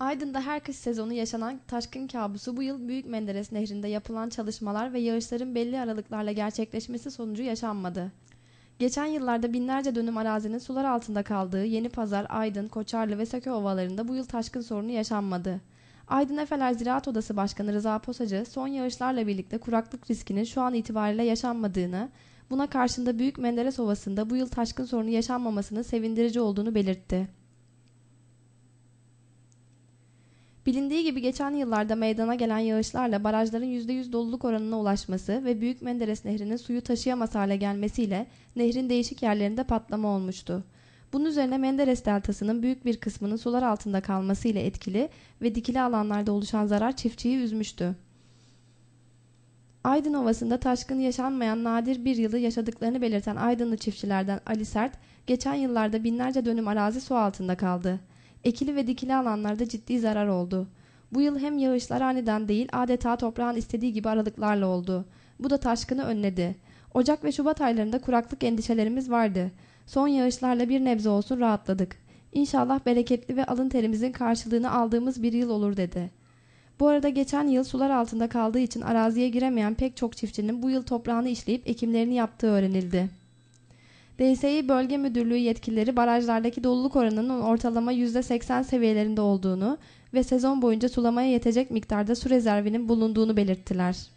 Aydın'da her kış sezonu yaşanan taşkın kabusu bu yıl Büyük Menderes Nehri'nde yapılan çalışmalar ve yağışların belli aralıklarla gerçekleşmesi sonucu yaşanmadı. Geçen yıllarda binlerce dönüm arazinin sular altında kaldığı Yeni Pazar, Aydın, Koçarlı ve Sakö ovalarında bu yıl taşkın sorunu yaşanmadı. Aydın Efeler Ziraat Odası Başkanı Rıza Posacı son yağışlarla birlikte kuraklık riskinin şu an itibariyle yaşanmadığını, buna karşında Büyük Menderes Ovası'nda bu yıl taşkın sorunu yaşanmamasının sevindirici olduğunu belirtti. Bilindiği gibi geçen yıllarda meydana gelen yağışlarla barajların %100 doluluk oranına ulaşması ve Büyük Menderes Nehri'nin suyu taşıyamaz hale gelmesiyle nehrin değişik yerlerinde patlama olmuştu. Bunun üzerine Menderes Deltası'nın büyük bir kısmının sular altında kalması ile etkili ve dikili alanlarda oluşan zarar çiftçiyi üzmüştü. Aydın Ovası'nda taşkın yaşanmayan nadir bir yılı yaşadıklarını belirten Aydınlı çiftçilerden Ali Sert, geçen yıllarda binlerce dönüm arazi su altında kaldı ekili ve dikili alanlarda ciddi zarar oldu. Bu yıl hem yağışlar aniden değil adeta toprağın istediği gibi aralıklarla oldu. Bu da taşkını önledi. Ocak ve Şubat aylarında kuraklık endişelerimiz vardı. Son yağışlarla bir nebze olsun rahatladık. İnşallah bereketli ve alın terimizin karşılığını aldığımız bir yıl olur dedi. Bu arada geçen yıl sular altında kaldığı için araziye giremeyen pek çok çiftçinin bu yıl toprağını işleyip ekimlerini yaptığı öğrenildi. DSİ e Bölge Müdürlüğü yetkilileri barajlardaki doluluk oranının ortalama %80 seviyelerinde olduğunu ve sezon boyunca sulamaya yetecek miktarda su rezervinin bulunduğunu belirttiler.